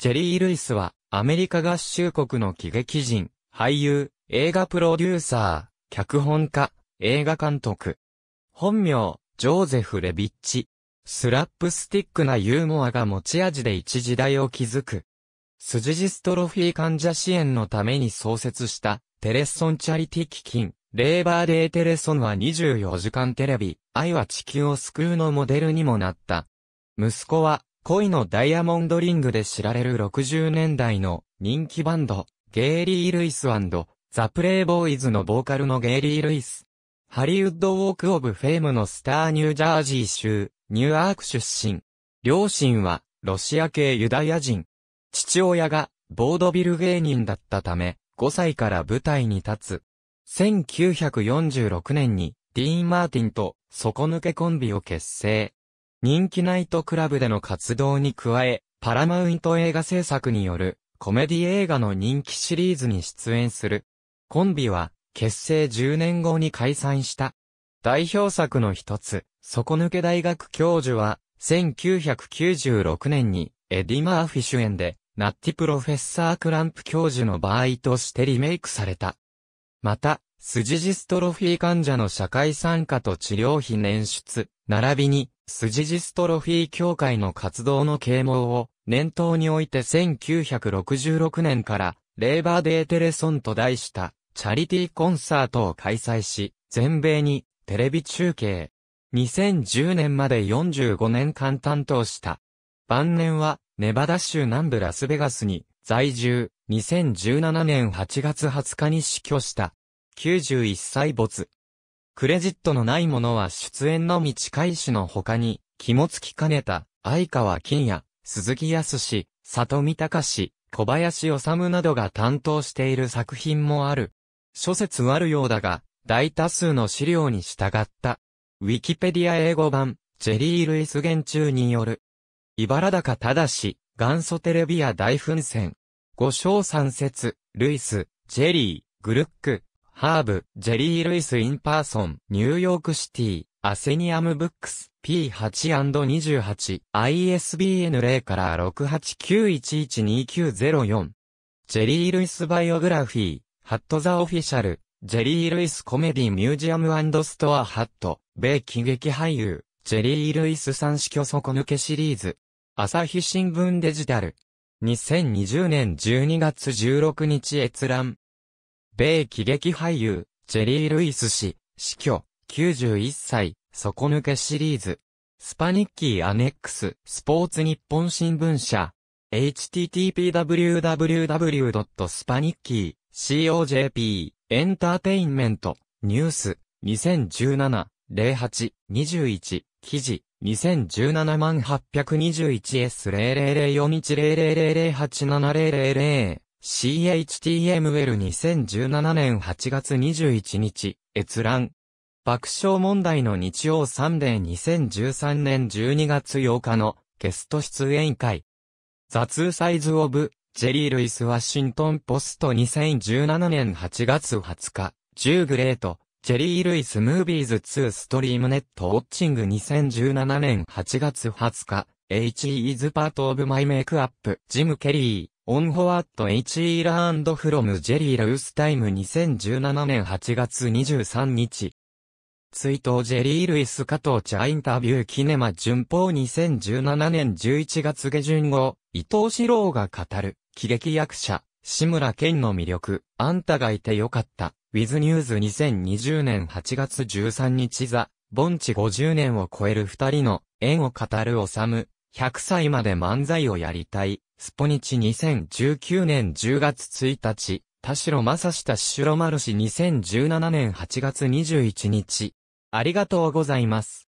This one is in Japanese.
チェリー・ルイスは、アメリカ合衆国の喜劇人、俳優、映画プロデューサー、脚本家、映画監督。本名、ジョーゼフ・レビッチ。スラップスティックなユーモアが持ち味で一時代を築く。スジストロフィー患者支援のために創設した、テレッソンチャリティ基金、レーバーデーテレソンは24時間テレビ、愛は地球を救うのモデルにもなった。息子は、恋のダイヤモンドリングで知られる60年代の人気バンド、ゲイリー・ルイスザ・プレイボーイズのボーカルのゲイリー・ルイス。ハリウッド・ウォーク・オブ・フェームのスター・ニュージャージー州、ニューアーク出身。両親は、ロシア系ユダヤ人。父親が、ボードビル芸人だったため、5歳から舞台に立つ。1946年に、ディーン・マーティンと、底抜けコンビを結成。人気ナイトクラブでの活動に加え、パラマウント映画制作によるコメディ映画の人気シリーズに出演する。コンビは結成10年後に解散した。代表作の一つ、底抜け大学教授は1996年にエディ・マーフィ主演でナッティプロフェッサー・クランプ教授の場合としてリメイクされた。また、スジジストロフィー患者の社会参加と治療費捻出、並びに、スジジストロフィー協会の活動の啓蒙を、念頭において1966年から、レーバーデーテレソンと題した、チャリティーコンサートを開催し、全米に、テレビ中継。2010年まで45年間担当した。晩年は、ネバダ州南部ラスベガスに、在住、2017年8月20日に死去した。91歳没。クレジットのないものは出演のみ近い種の他に、肝付き兼ねた、相川金也、鈴木康里見隆、小林治などが担当している作品もある。諸説あるようだが、大多数の資料に従った。ウィキペディア英語版、ジェリー・ルイス原中による。茨高正、元祖テレビや大噴戦。五章三節、ルイス、ジェリー、グルック、ハーブ、ジェリー・ルイス・インパーソン、ニューヨークシティ、アセニアム・ブックス、P8&28、ISBN0 から6 8 9 1 1 2 9 0 4ジェリー・ルイス・バイオグラフィー、ハット・ザ・オフィシャル、ジェリー・ルイス・コメディ・ミュージアム・ストア・ハット、米喜劇俳優、ジェリー・ルイス三色。底抜けシリーズ。朝日新聞デジタル。2020年12月16日閲覧。米喜劇俳優、ジェリー・ルイス氏、死去、91歳、底抜けシリーズ。スパニッキーアネックス、スポーツ日本新聞社。http://www.spanicky.cojp エンターテインメント、ニュース、2017-08-21、記事、2017万 821S000410008700 CHTML2017 年8月21日、閲覧。爆笑問題の日曜サンデー2013年12月8日のゲスト出演会。ーサイズオブ、ジェリー・ルイス・ワシントン・ポスト2017年8月20日、10グレート、ジェリー・ルイス・ムービーズ2ストリームネット・ウォッチング2017年8月20日、HE is part of my makeup, ジム・ケリー。オンホワット H Learned From Jerry Lewis 2017年8月23日。追悼ジェリー・ルイス加藤茶インタビューキネマ順報2017年11月下旬後、伊藤史郎が語る、喜劇役者、志村健の魅力、あんたがいてよかった、w i ズニ News 2020年8月13日ザ、盆地50年を超える二人の、縁を語るおさむ、100歳まで漫才をやりたい。スポニチ2019年10月1日、田代正下シュロマル氏2017年8月21日。ありがとうございます。